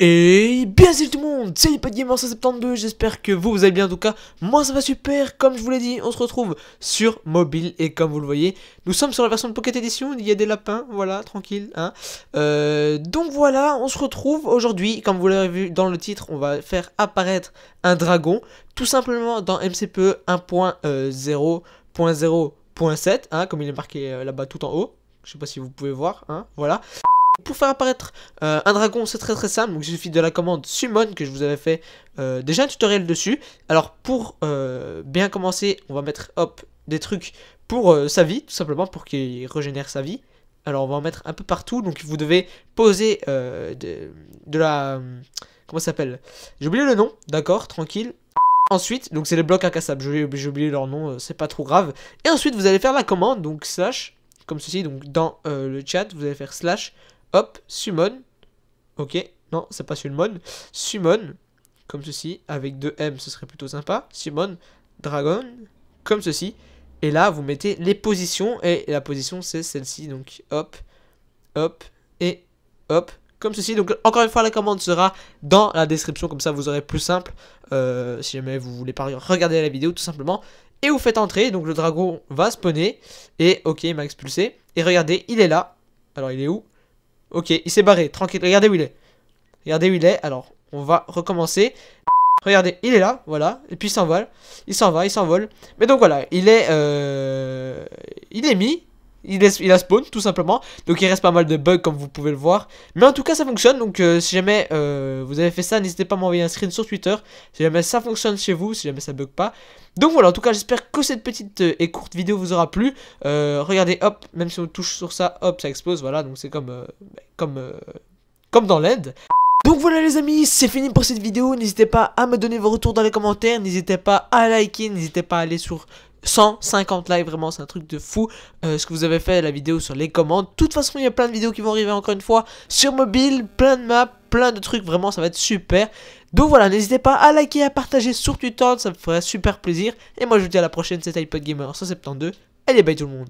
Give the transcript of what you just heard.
Et bien salut tout le monde, c'est à 72 j'espère que vous, vous allez bien en tout cas, moi ça va super, comme je vous l'ai dit, on se retrouve sur mobile, et comme vous le voyez, nous sommes sur la version de Pocket Edition, il y a des lapins, voilà, tranquille, hein. euh, donc voilà, on se retrouve aujourd'hui, comme vous l'avez vu dans le titre, on va faire apparaître un dragon, tout simplement dans MCPE euh, 1.0.0.7, hein, comme il est marqué euh, là-bas tout en haut, je sais pas si vous pouvez voir, hein, voilà. Pour faire apparaître euh, un dragon, c'est très très simple. il suffit de la commande summon que je vous avais fait euh, déjà un tutoriel dessus. Alors, pour euh, bien commencer, on va mettre hop, des trucs pour sa vie, tout simplement pour qu'il régénère sa vie. Alors, on va en mettre un peu partout. Donc, vous devez poser de, de, la. Comment ça s'appelle J'ai oublié le nom, d'accord, tranquille. Ensuite, donc c'est les blocs incassables, j'ai oublié leur nom, c'est pas trop grave. Et ensuite, vous allez faire la commande, donc slash comme ceci. Donc dans euh, le chat, vous allez faire slash, hop, summon. Ok, non, c'est pas summon. Summon, comme ceci. Avec deux M, ce serait plutôt sympa. Summon, dragon, comme ceci. Et là, vous mettez les positions. Et la position, c'est celle-ci. Donc hop, hop, et hop comme ceci. Donc encore une fois, la commande sera dans la description, comme ça vous aurez plus simple euh, si jamais vous voulez pas regarder la vidéo tout simplement et vous faites entrer. Donc le dragon va spawner. Et ok, il m'a expulsé. Et regardez, il est là. Alors il est où Ok, il s'est barré, tranquille. Regardez où il est. Regardez où il est. Alors, on va recommencer. Regardez, il est là, voilà, et puis il s'envole, il s'en va, il s'envole. Mais donc voilà, il est, euh... il est mis, il, a spawn tout simplement. Donc il reste pas mal de bugs comme vous pouvez le voir. Mais en tout cas ça fonctionne. Donc euh, si jamais euh, vous avez fait ça, n'hésitez pas à m'envoyer un screen sur Twitter. Si jamais ça fonctionne chez vous, si jamais ça bug pas. Donc voilà, en tout cas j'espère que cette petite euh, et courte vidéo vous aura plu. regardez, hop, même si on touche sur ça, hop, ça explose. Voilà, donc c'est comme, comme, comme dans l'aide. Donc voilà les amis, c'est fini pour cette vidéo, n'hésitez pas à me donner vos retours dans les commentaires, n'hésitez pas à liker, n'hésitez pas à aller sur 150 likes, vraiment, c'est un truc de fou. Euh, ce que vous avez fait, la vidéo sur les commandes. De toute façon, il y a plein de vidéos qui vont arriver encore une fois sur mobile, plein de maps, plein de trucs, vraiment, ça va être super. Donc voilà, n'hésitez pas à liker, à partager sur Twitter, ça me ferait super plaisir. Et moi, je vous dis à la prochaine, c'était iPod Gamer 172. Allez, bye tout le monde.